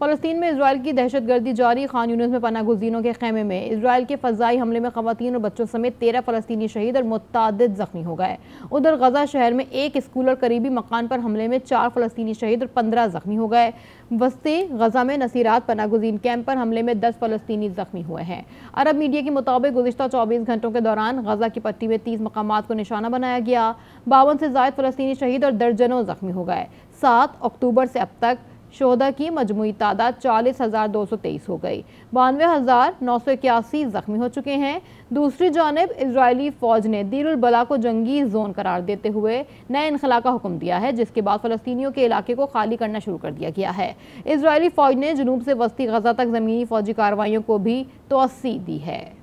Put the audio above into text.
फ़लस्तीन में इसराइल की दहशत गर्दी जारी खान यूनिस में पना गुजीनों के खेमे में इसराइल के फजाई हमले में खातन और बच्चों समेत तेरह फलस्तनी शहीद और मुतद जख्मी हो गए उधर गजा शहर में एक स्कूल और करीबी मकान पर हमले में चार फलस्तनी शहीद और पंद्रह जख्मी हो गए वस्ती गजा में नसीरात पना गुजीन कैंप पर हमले में दस फलस्तनी जख्मी हुए हैं अरब मीडिया के मुताबिक गुजशत चौबीस घंटों के दौरान गजा की पट्टी में तीस मकाम को निशाना बनाया गया बावन से जायद फलस्तनी शहीद और दर्जनों जख्मी हो गए सात अक्टूबर से अब तक शोधा की मजमू तादाद चालीस हज़ार दो सौ तेईस हो गई बानवे हज़ार नौ सौ इक्यासी ज़ख्मी हो चुके हैं दूसरी जानब इसराइली फ़ौज ने दीरबला को जंगी जोन करार देते हुए नए इनखला का हुक्म दिया है जिसके बाद फ़लस्तियों के इलाके को खाली करना शुरू कर दिया गया है इसराइली फ़ौज ने जनूब से वस्ती गजा तक ज़मीनी फ़ौजी कार्रवाइयों को भी तोसी दी है